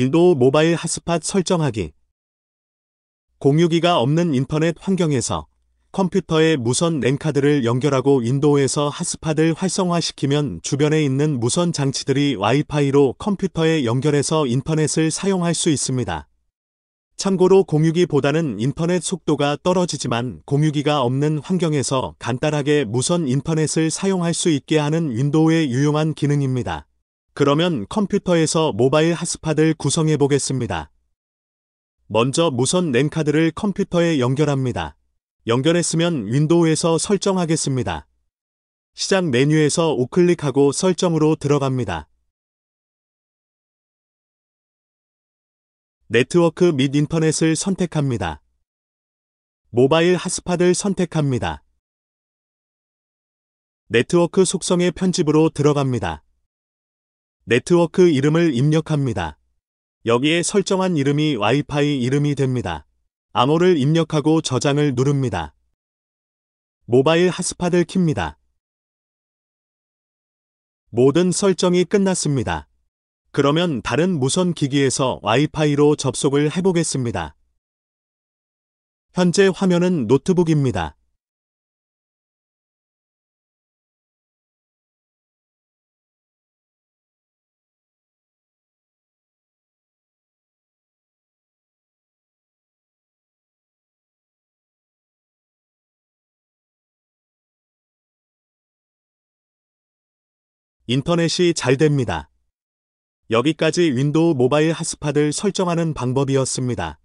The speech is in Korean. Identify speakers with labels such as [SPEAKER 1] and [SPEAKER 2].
[SPEAKER 1] 1도 모바일 핫스팟 설정하기 공유기가 없는 인터넷 환경에서 컴퓨터에 무선 랜카드를 연결하고 인도에서 핫스팟을 활성화시키면 주변에 있는 무선 장치들이 와이파이로 컴퓨터에 연결해서 인터넷을 사용할 수 있습니다. 참고로 공유기보다는 인터넷 속도가 떨어지지만 공유기가 없는 환경에서 간단하게 무선 인터넷을 사용할 수 있게 하는 윈도우의 유용한 기능입니다. 그러면 컴퓨터에서 모바일 핫스팟을 구성해 보겠습니다. 먼저 무선 랜카드를 컴퓨터에 연결합니다. 연결했으면 윈도우에서 설정하겠습니다. 시작 메뉴에서 우클릭하고 설정으로 들어갑니다.
[SPEAKER 2] 네트워크 및 인터넷을 선택합니다.
[SPEAKER 1] 모바일 핫스팟을 선택합니다. 네트워크 속성의 편집으로 들어갑니다. 네트워크 이름을 입력합니다. 여기에 설정한 이름이 와이파이 이름이 됩니다. 암호를 입력하고 저장을 누릅니다. 모바일 핫스팟을 킵니다. 모든 설정이 끝났습니다. 그러면 다른 무선 기기에서 와이파이로 접속을 해보겠습니다. 현재
[SPEAKER 3] 화면은 노트북입니다. 인터넷이 잘 됩니다. 여기까지 윈도우 모바일 핫스팟을 설정하는 방법이었습니다.